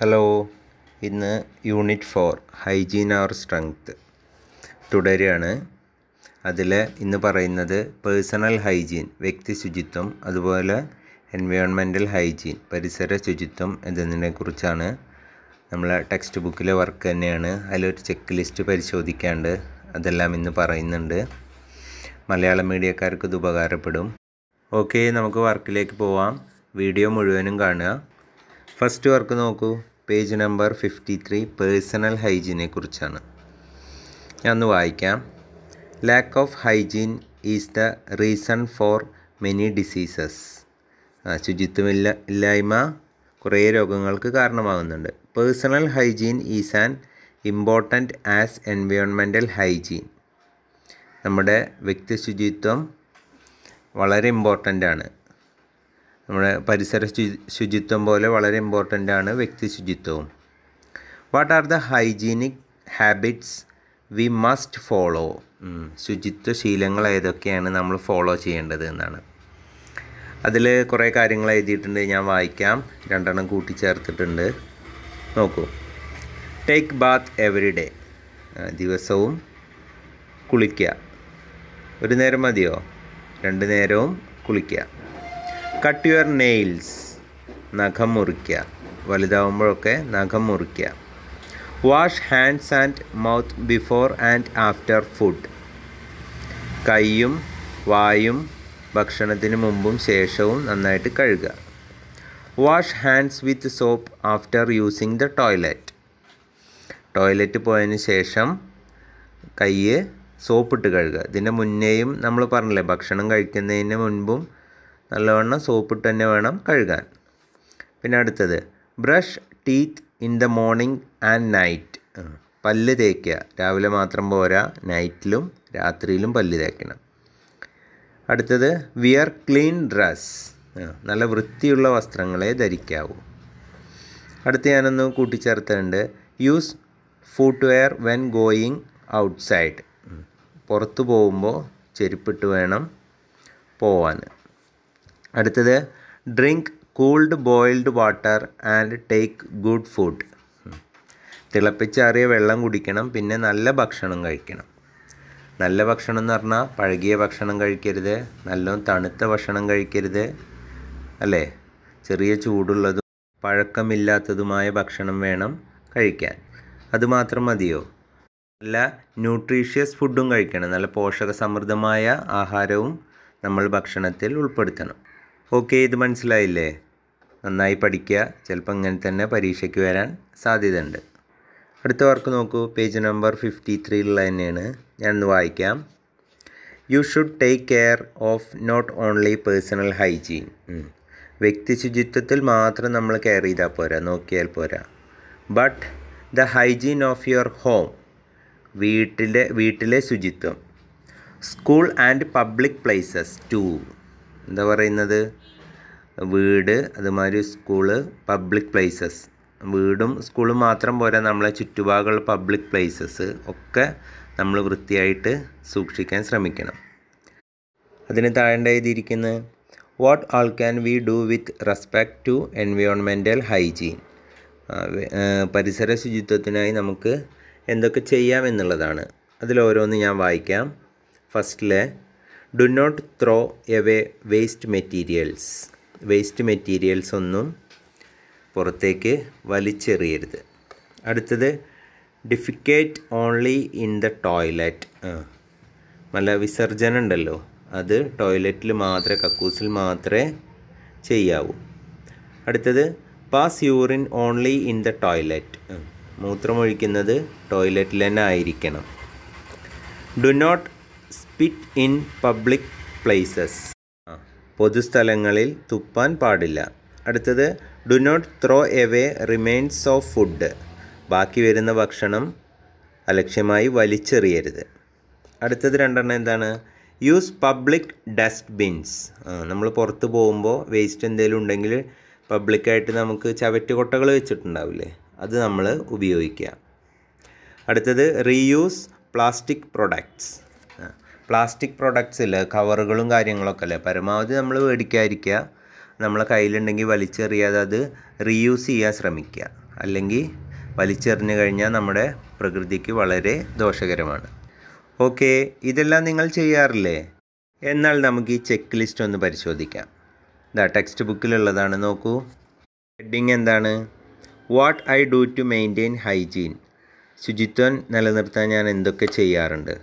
hello ഇന്ന് unit four hygiene our strength തുടരുകയാണ് അതിൽ ഇന്ന് പറയുന്നത് പേഴ്സണൽ ഹൈജീൻ വ്യക്തി ശുചിത്വം അതുപോലെ എൻവയോൺമെൻറ്റൽ ഹൈജീൻ പരിസര ശുചിത്വം എന്നതിനെക്കുറിച്ചാണ് നമ്മളെ ടെക്സ്റ്റ് ബുക്കിലെ വർക്ക് തന്നെയാണ് അതിലൊരു ചെക്ക് ലിസ്റ്റ് പരിശോധിക്കാണ്ട് അതെല്ലാം ഇന്ന് പറയുന്നുണ്ട് മലയാള മീഡിയക്കാർക്ക് ഇത് ഉപകാരപ്പെടും ഓക്കെ നമുക്ക് വർക്കിലേക്ക് പോവാം വീഡിയോ മുഴുവനും കാണുക ഫസ്റ്റ് വർക്ക് നോക്കൂ page number fifty three personal ഹൈജീനെ കുറിച്ചാണ് ഞാൻ ഒന്ന് വായിക്കാം lack of hygiene is the reason for many diseases ശുചിത്വമില്ല ഇല്ലായ്മ കുറേ രോഗങ്ങൾക്ക് കാരണമാകുന്നുണ്ട് personal hygiene is an important as എൻവയോൺമെൻ്റൽ ഹൈജീൻ നമ്മുടെ വ്യക്തി ശുചിത്വം വളരെ ഇമ്പോർട്ടൻ്റ് ആണ് നമ്മുടെ പരിസര ശുചിത്വം പോലെ വളരെ ഇമ്പോർട്ടൻ്റ് ആണ് വ്യക്തി ശുചിത്വവും what are the hygienic habits we must follow ശുചിത്വ ശീലങ്ങൾ ഏതൊക്കെയാണ് നമ്മൾ ഫോളോ ചെയ്യേണ്ടത് എന്നാണ് അതിൽ കുറേ കാര്യങ്ങൾ എഴുതിയിട്ടുണ്ട് ഞാൻ വായിക്കാം രണ്ടെണ്ണം കൂട്ടിച്ചേർത്തിട്ടുണ്ട് നോക്കൂ ടേക്ക് ബാത്ത് എവറി ഡേ ദിവസവും കുളിക്കുക ഒരു നേരം മതിയോ രണ്ട് നേരവും കുളിക്കുക കട്ട് യുവർ നെയിൽസ് നഖം മുറിക്കുക വലുതാവുമ്പോഴൊക്കെ നഖം മുറിക്കുക wash hands and mouth before and after food കൈയും വായും ഭക്ഷണത്തിന് മുമ്പും ശേഷവും നന്നായിട്ട് കഴുകുക wash hands with soap after using the toilet toilet പോയതിന് ശേഷം കൈ സോപ്പിട്ട് കഴുകുക ഇതിൻ്റെ മുന്നേയും നമ്മൾ പറഞ്ഞില്ലേ ഭക്ഷണം കഴിക്കുന്നതിന് മുൻപും നല്ലവണ്ണം സോപ്പിട്ട് തന്നെ വേണം കഴുകാൻ പിന്നെ അടുത്തത് brush teeth in the morning and night പല്ല് തേക്കുക രാവിലെ മാത്രം പോരാ നൈറ്റിലും രാത്രിയിലും പല്ല് തേക്കണം അടുത്തത് വിയർ ക്ലീൻ ഡ്രസ് നല്ല വൃത്തിയുള്ള വസ്ത്രങ്ങളെ ധരിക്കാവൂ അടുത്ത് ഞാനൊന്ന് കൂട്ടിച്ചേർത്തിട്ടുണ്ട് use footwear when going outside പുറത്തു പോകുമ്പോൾ ചെരുപ്പിട്ട് വേണം പോവാൻ അടുത്തത് drink cooled boiled water and take good food തിളപ്പിച്ചാറിയ വെള്ളം കുടിക്കണം പിന്നെ നല്ല ഭക്ഷണം കഴിക്കണം നല്ല ഭക്ഷണം എന്ന് പറഞ്ഞാൽ പഴകിയ ഭക്ഷണം കഴിക്കരുത് നല്ല തണുത്ത ഭക്ഷണം കഴിക്കരുത് അല്ലേ ചെറിയ ചൂടുള്ളതും പഴക്കമില്ലാത്തതുമായ ഭക്ഷണം വേണം കഴിക്കാൻ അതുമാത്രം മതിയോ നല്ല ന്യൂട്രീഷ്യസ് ഫുഡും കഴിക്കണം നല്ല പോഷകസമൃദ്ധമായ ആഹാരവും നമ്മൾ ഭക്ഷണത്തിൽ ഉൾപ്പെടുത്തണം ഓക്കെ ഇത് മനസ്സിലായില്ലേ നന്നായി പഠിക്കുക ചിലപ്പോൾ ഇങ്ങനെ തന്നെ പരീക്ഷയ്ക്ക് വരാൻ സാധ്യതയുണ്ട് അടുത്ത വർക്ക് നോക്കൂ പേജ് നമ്പർ ഫിഫ്റ്റി ത്രീയിലുള്ള തന്നെയാണ് ഞാനൊന്ന് വായിക്കാം you should take care of not only personal hygiene വ്യക്തി ശുചിത്വത്തിൽ മാത്രം നമ്മൾ കെയർ ചെയ്താൽ പോരാ നോക്കിയാൽ പോരാ but the hygiene of your home വീട്ടിലെ വീട്ടിലെ ശുചിത്വം school and public places too എന്താ പറയുന്നത് വീട് അതുമാതിരി സ്കൂള് പബ്ലിക് പ്ലേസസ് വീടും സ്കൂളും മാത്രം പോരാ നമ്മളെ ചുറ്റുപാടുള്ള പബ്ലിക് പ്ലേസസ് ഒക്കെ നമ്മൾ വൃത്തിയായിട്ട് സൂക്ഷിക്കാൻ ശ്രമിക്കണം അതിന് താഴെ എഴുതിയിരിക്കുന്ന what all can we do with respect to environmental hygiene പരിസര ശുചിത്വത്തിനായി നമുക്ക് എന്തൊക്കെ ചെയ്യാം എന്നുള്ളതാണ് അതിലോരോന്ന് ഞാൻ വായിക്കാം ഫസ്റ്റിലെ do not throw away waste materials waste materials ഒന്നും പുറത്തേക്ക് വലിച്ചെറിയരുത് അടുത്തത് defecate only in the toilet നല്ല വിസർജനം ഉണ്ടല്ലോ അത് ടോയ്ലറ്റിൽ മാത്രമേ കക്കൂസിൽ മാത്രമേ ചെയ്യാവൂ അടുത്തത് pass urine only in the toilet മൂത്രമൊഴിക്കുന്നത് ടോയ്ലറ്റിൽ തന്നെ ആയിരിക്കണം do not spit in public places പൊതുസ്ഥലങ്ങളിൽ തുപ്പാൻ പാടില്ല അടുത്തത് do not throw away remains of food ബാക്കി വരുന്ന ഭക്ഷണം അലക്ഷ്യമായി വലിച്ചെറിയരുത് അടുത്തത് രണ്ടെണ്ണം എന്താണ് യൂസ് പബ്ലിക് ഡസ്റ്റ്ബിൻസ് നമ്മൾ പുറത്ത് പോകുമ്പോൾ വേസ്റ്റ് എന്തെങ്കിലും ഉണ്ടെങ്കിൽ പബ്ലിക്കായിട്ട് നമുക്ക് ചവറ്റുകൊട്ടകൾ വെച്ചിട്ടുണ്ടാവില്ലേ അത് നമ്മൾ ഉപയോഗിക്കുക അടുത്തത് റീയൂസ് പ്ലാസ്റ്റിക് പ്രൊഡക്ട്സ് പ്ലാസ്റ്റിക് പ്രൊഡക്ട്സിൽ കവറുകളും കാര്യങ്ങളൊക്കെ അല്ലേ പരമാവധി നമ്മൾ മേടിക്കാതിരിക്കുക നമ്മളെ കയ്യിലുണ്ടെങ്കിൽ വലിച്ചെറിയാതെ അത് റീയൂസ് ചെയ്യാൻ ശ്രമിക്കുക അല്ലെങ്കിൽ വലിച്ചെറിഞ്ഞു കഴിഞ്ഞാൽ നമ്മുടെ പ്രകൃതിക്ക് വളരെ ദോഷകരമാണ് ഓക്കെ ഇതെല്ലാം നിങ്ങൾ ചെയ്യാറില്ലേ എന്നാൽ നമുക്ക് ഈ ചെക്ക് ലിസ്റ്റ് ഒന്ന് പരിശോധിക്കാം ഇതാ ടെക്സ്റ്റ് ബുക്കിലുള്ളതാണ് നോക്കൂ ഹെഡിങ് എന്താണ് what I do to maintain hygiene ശുചിത്വം നിലനിർത്താൻ ഞാൻ എന്തൊക്കെ ചെയ്യാറുണ്ട്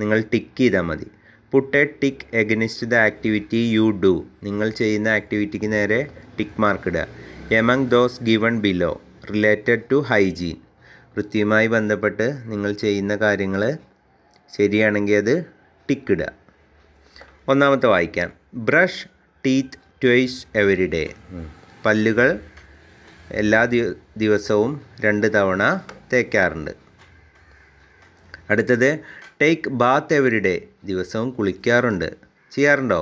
നിങ്ങൾ ടിക്ക് ചെയ്താൽ മതി put a tick against the activity you do നിങ്ങൾ ചെയ്യുന്ന ആക്ടിവിറ്റിക്ക് നേരെ ടിക്ക് മാർക്ക് ഇടുക among those given below related to hygiene വൃത്തിയുമായി ബന്ധപ്പെട്ട് നിങ്ങൾ ചെയ്യുന്ന കാര്യങ്ങൾ ശരിയാണെങ്കിൽ അത് ടിക്ക് ഇടുക ഒന്നാമത്തെ വായിക്കാം brush teeth twice every day പല്ലുകൾ എല്ലാ ദിവസവും രണ്ട് തവണ തേക്കാറുണ്ട് അടുത്തത് ടേക്ക് ബാത്ത് ഡേ ദിവസവും കുളിക്കാറുണ്ട് ചെയ്യാറുണ്ടോ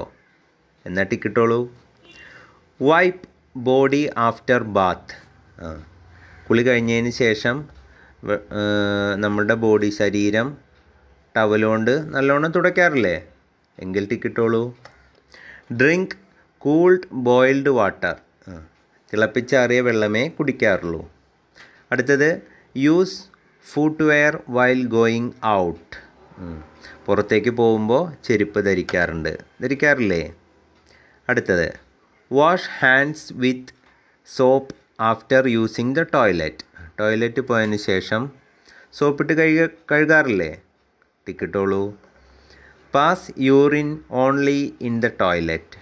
എന്നാൽ ടിക്കിട്ടോളൂ വൈപ്പ് ബോഡി ആഫ്റ്റർ ബാത്ത് കുളി കഴിഞ്ഞതിന് ശേഷം നമ്മളുടെ ബോഡി ശരീരം ടവലുകൊണ്ട് നല്ലോണം തുടയ്ക്കാറില്ലേ എങ്കിൽ ടിക്കിട്ടോളൂ ഡ്രിങ്ക് കൂൾഡ് ബോയിൽഡ് വാട്ടർ തിളപ്പിച്ചാറിയ വെള്ളമേ കുടിക്കാറുള്ളൂ അടുത്തത് use footwear while going out പുറത്തേക്ക് പോകുമ്പോൾ ചെരുപ്പ് ധരിക്കാറുണ്ട് ധരിക്കാറില്ലേ അടുത്തത് wash hands with soap after using the toilet toilet പോയതിന് ശേഷം സോപ്പിട്ട് കഴുക കഴുകാറില്ലേ ടിക്കിട്ടോളൂ pass urine only in the toilet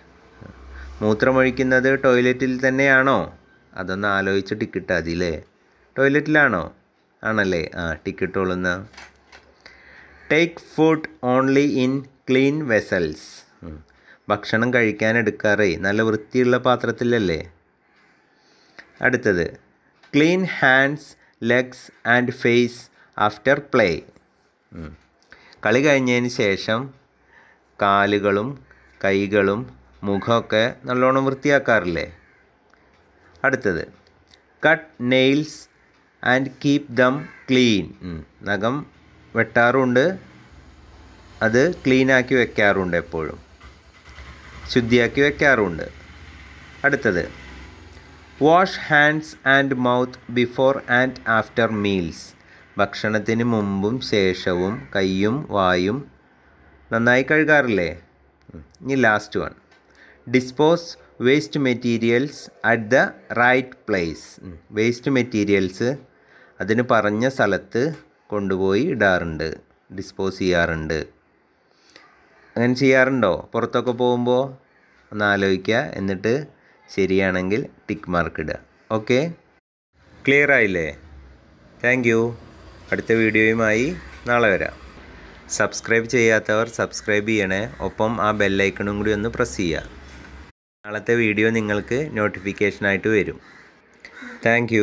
മൂത്രമൊഴിക്കുന്നത് ടോയ്ലറ്റിൽ തന്നെയാണോ അതൊന്ന് ആലോചിച്ച് ടിക്കിട്ടാതില്ലേ ടോയ്ലറ്റിലാണോ ആണല്ലേ ആ ടിക്കറ്റ് കൊള്ളുന്ന take food only in clean vessels ഭക്ഷണം കഴിക്കാൻ എടുക്കാറേ നല്ല വൃത്തിയുള്ള പാത്രത്തിലല്ലേ അടുത്തത് clean hands legs and face after play കളി കഴിഞ്ഞതിന് ശേഷം കാലുകളും കൈകളും മുഖമൊക്കെ നല്ലോണം വൃത്തിയാക്കാറില്ലേ അടുത്തത് cut nails and keep them clean നഖം വെട്ടാറുമുണ്ട് അത് ക്ലീനാക്കി വെക്കാറുണ്ട് എപ്പോഴും ശുദ്ധിയാക്കി വെക്കാറുണ്ട് അടുത്തത് wash hands and mouth before and after meals ഭക്ഷണത്തിന് മുമ്പും ശേഷവും കൈയും വായും നന്നായി കഴുകാറില്ലേ ഇനി last one dispose waste materials at the right place waste materials അതിന് പറഞ്ഞ സ്ഥലത്ത് കൊണ്ടുപോയി ഇടാറുണ്ട് ഡിസ്പോസ് ചെയ്യാറുണ്ട് അങ്ങനെ ചെയ്യാറുണ്ടോ പുറത്തൊക്കെ പോകുമ്പോൾ ഒന്ന് ആലോചിക്കുക എന്നിട്ട് ശരിയാണെങ്കിൽ ടിക്ക് മാർക്ക് ഇടുക ഓക്കെ ക്ലിയർ ആയില്ലേ താങ്ക് യു അടുത്ത വീഡിയോയുമായി നാളെ വരാം സബ്സ്ക്രൈബ് ചെയ്യാത്തവർ സബ്സ്ക്രൈബ് ചെയ്യണേ ഒപ്പം ആ ബെല്ലൈക്കണും കൂടി ഒന്ന് പ്രസ് ചെയ്യുക നാളത്തെ വീഡിയോ നിങ്ങൾക്ക് നോട്ടിഫിക്കേഷനായിട്ട് വരും താങ്ക്